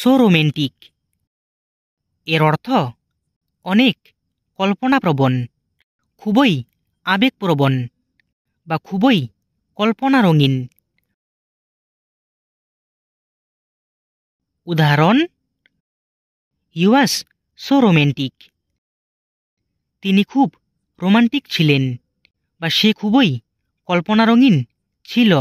so রোমেন্টিক এর অর্থ অনেক কল্পনাপ্রবণ খুবই আবেগপ্রবণ বা খুবই কল্পনা রঙিন উদাহরণ ইউয়াস সো রোমেন্টিক তিনি খুব রোমান্টিক ছিলেন বা সে খুবই কল্পনা রঙিন ছিল